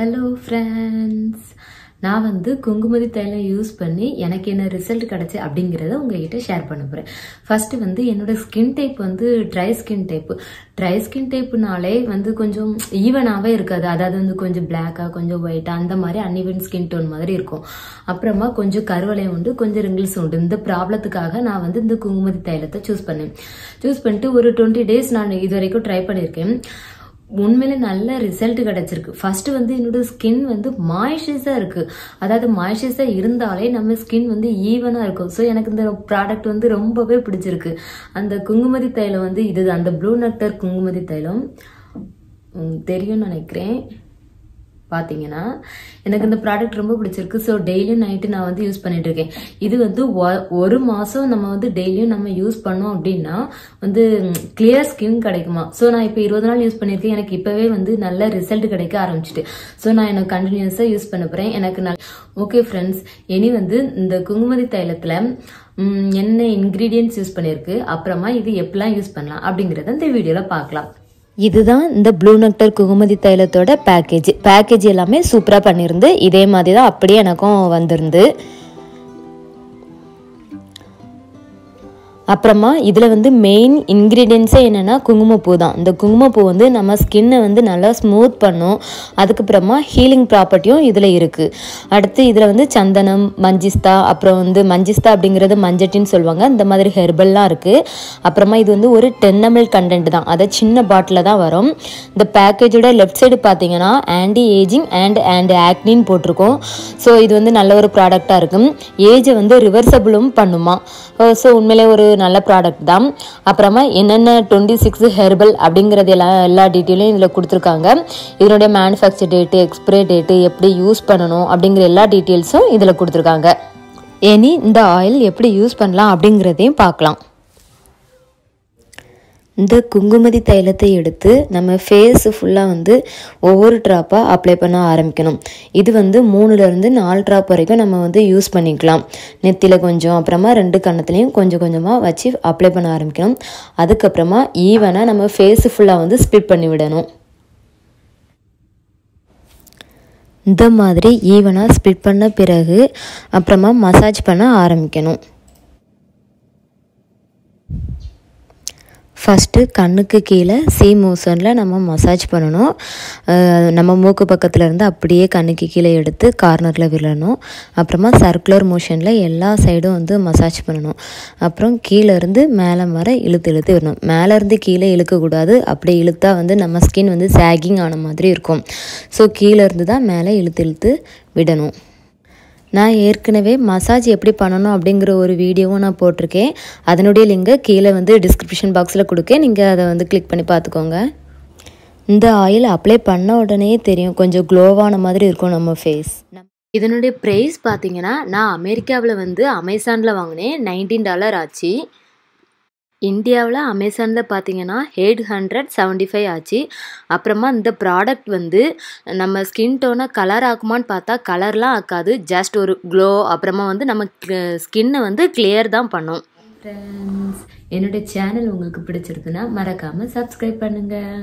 hello friends நான் வந்து குங்குமதி தைலம் யூஸ் பண்ணி எனக்கு என்ன ரிசல்ட் கிடச்சி அப்படிங்கிறத உங்ககிட்ட ஷேர் பண்ண போகிறேன் ஃபஸ்ட்டு வந்து என்னோடய ஸ்கின் டைப் வந்து dry skin type dry skin டைப்புனாலே வந்து கொஞ்சம் ஈவனாகவே இருக்காது அதாவது வந்து கொஞ்சம் பிளாக்காக கொஞ்சம் ஒயிட்டாக அந்த மாதிரி அன்இவன் ஸ்கின் டோன் மாதிரி இருக்கும் அப்புறமா கொஞ்சம் கருவலையும் உண்டு கொஞ்சம் ரிங்கிள்ஸ் உண்டு இந்த ப்ராப்ளத்துக்காக நான் வந்து இந்த குங்குமதி தைலத்தை சூஸ் பண்ணேன் சூஸ் பண்ணிட்டு ஒரு டுவெண்ட்டி டேஸ் நான் இது வரைக்கும் ட்ரை பண்ணியிருக்கேன் உண்மையில நல்ல ரிசல்ட் கிடைச்சிருக்கு ஃபர்ஸ்ட் வந்து என்னோட ஸ்கின் வந்து மாய்ஸ்சரைஸா இருக்கு அதாவது மாய்ஸ்சரைஸா இருந்தாலே நம்ம ஸ்கின் வந்து ஈவனா இருக்கும் ஸோ எனக்கு இந்த ப்ராடக்ட் வந்து ரொம்பவே பிடிச்சிருக்கு அந்த குங்குமதி தைலம் வந்து இது அந்த ப்ளூ நக்டர் குங்குமதி தைலம் தெரியும்னு நினைக்கிறேன் பார்த்தீங்கன்னா எனக்கு இந்த ப்ராடக்ட் ரொம்ப பிடிச்சிருக்கு ஸோ டெய்லியும் நைட்டு நான் வந்து யூஸ் பண்ணிட்டு இருக்கேன் இது வந்து ஒரு மாதம் நம்ம வந்து டெய்லியும் நம்ம யூஸ் பண்ணோம் அப்படின்னா வந்து கிளியர் ஸ்கின் கிடைக்குமா ஸோ நான் இப்போ இருபது நாள் யூஸ் பண்ணியிருக்கேன் எனக்கு இப்போவே வந்து நல்ல ரிசல்ட் கிடைக்க ஆரம்பிச்சிட்டு ஸோ நான் எனக்கு கண்டினியூஸாக யூஸ் பண்ண போகிறேன் எனக்கு நல்ல ஓகே ஃப்ரெண்ட்ஸ் இனி வந்து இந்த குங்குமதி தைலத்தில் என்ன இன்க்ரீடியன்ட்ஸ் யூஸ் பண்ணியிருக்கு அப்புறமா இது எப்படிலாம் யூஸ் பண்ணலாம் அப்படிங்கிறத இந்த வீடியோவில் பார்க்கலாம் இதுதான் இந்த ப்ளூ நக்டர் குகுமதி தைலத்தோட பேக்கேஜ் பேக்கேஜ் எல்லாமே சூப்பராக பண்ணியிருந்து இதே மாதிரி தான் அப்படியே எனக்கும் வந்திருந்து அப்புறமா இதில் வந்து மெயின் இன்க்ரீடியன்ஸே என்னென்னா குங்குமப்பூ தான் இந்த குங்குமப்பூ வந்து நம்ம ஸ்கின்னை வந்து நல்லா ஸ்மூத் பண்ணும் அதுக்கப்புறமா ஹீலிங் ப்ராப்பர்ட்டியும் இதில் இருக்குது அடுத்து இதில் வந்து சந்தனம் மஞ்சிஸ்தா அப்புறம் வந்து மஞ்சிஸ்தா அப்படிங்கிறது மஞ்சட்டின்னு சொல்லுவாங்க இந்த மாதிரி ஹெர்பல்லாம் இருக்குது அப்புறமா இது வந்து ஒரு டென்னமில் கண்டென்ட் தான் அதை சின்ன பாட்டில் தான் வரும் இந்த பேக்கேஜோட லெஃப்ட் சைடு பார்த்தீங்கன்னா ஆன்டி ஏஜிங் அண்ட் ஆண்ட் ஆக்னின்னு போட்டிருக்கோம் ஸோ இது வந்து நல்ல ஒரு ப்ராடக்டாக இருக்கும் ஏஜை வந்து ரிவர்சபிளும் பண்ணுமா ஸோ உண்மையிலே ஒரு நல்ல ப்ராடக்ட் தான் அப்புறமா என்னென்ன டுவெண்ட்டி சிக்ஸ் ஹெர்பல் அப்படிங்கிறது எல்லா எல்லா டீட்டெயிலும் இதில் கொடுத்துருக்காங்க இதனுடைய மேனுஃபேக்சர் டேட்டு எக்ஸ்பிரே டேட்டு எப்படி யூஸ் பண்ணணும் அப்படிங்கிற எல்லா டீட்டெயில்ஸும் இதில் கொடுத்துருக்காங்க இனி இந்த ஆயில் எப்படி யூஸ் பண்ணலாம் அப்படிங்கிறதையும் பார்க்கலாம் இந்த குங்குமதி தைலத்தை எடுத்து நம்ம ஃபேஸு ஃபுல்லாக வந்து ஒவ்வொரு ட்ராப்பாக அப்ளை பண்ண ஆரம்பிக்கணும் இது வந்து மூணுலேருந்து நாலு ட்ராப் வரைக்கும் நம்ம வந்து யூஸ் பண்ணிக்கலாம் நெத்தியில் கொஞ்சம் அப்புறமா ரெண்டு கண்ணத்துலேயும் கொஞ்சம் கொஞ்சமாக வச்சு அப்ளை பண்ண ஆரம்பிக்கணும் அதுக்கப்புறமா ஈவனாக நம்ம ஃபேஸு ஃபுல்லாக வந்து ஸ்பிட் பண்ணி விடணும் இந்த மாதிரி ஈவனாக ஸ்பிட் பண்ண பிறகு அப்புறமா மசாஜ் பண்ண ஆரம்பிக்கணும் ஃபஸ்ட்டு கண்ணுக்கு கீழே சி மோஷனில் நம்ம மசாஜ் பண்ணணும் நம்ம மூக்கு பக்கத்தில் இருந்து அப்படியே கண்ணுக்கு கீழே எடுத்து கார்னரில் விழணும் அப்புறமா சர்க்குலர் மோஷனில் எல்லா சைடும் வந்து மசாஜ் பண்ணணும் அப்புறம் கீழேருந்து மேலே வர இழுத்து இழுத்து விடணும் மேலேருந்து கீழே இழுக்கக்கூடாது அப்படி இழுத்தா வந்து நம்ம ஸ்கின் வந்து சேகிங் ஆன மாதிரி இருக்கும் ஸோ கீழேருந்து தான் மேலே இழுத்து இழுத்து விடணும் நான் ஏற்கனவே மசாஜ் எப்படி பண்ணணும் அப்படிங்கிற ஒரு வீடியோவும் நான் போட்டிருக்கேன் அதனுடைய லிங்கை கீழே வந்து டிஸ்கிரிப்ஷன் பாக்ஸில் கொடுக்க நீங்கள் அதை வந்து கிளிக் பண்ணி பார்த்துக்கோங்க இந்த ஆயில் அப்ளை பண்ண உடனே தெரியும் கொஞ்சம் க்ளோவான மாதிரி இருக்கும் நம்ம ஃபேஸ் இதனுடைய ப்ரைஸ் பார்த்தீங்கன்னா நான் அமெரிக்காவில் வந்து அமேசானில் வாங்கினேன் நைன்டீன் டாலர் ஆச்சு இந்தியாவில் அமேசானில் பார்த்தீங்கன்னா எயிட் ஹண்ட்ரட் செவன்ட்டி ஃபைவ் ஆச்சு அப்புறமா இந்த ப்ராடக்ட் வந்து நம்ம ஸ்கின் டோனை கலர் ஆக்குமான்னு பார்த்தா கலர்லாம் ஆக்காது ஜஸ்ட் ஒரு க்ளோ அப்புறமா வந்து நம்ம ஸ்கின்னை வந்து கிளியர் தான் பண்ணும் ஃப்ரெண்ட்ஸ் என்னுடைய சேனல் உங்களுக்கு பிடிச்சிருக்குன்னா மறக்காமல் சப்ஸ்கிரைப் பண்ணுங்கள்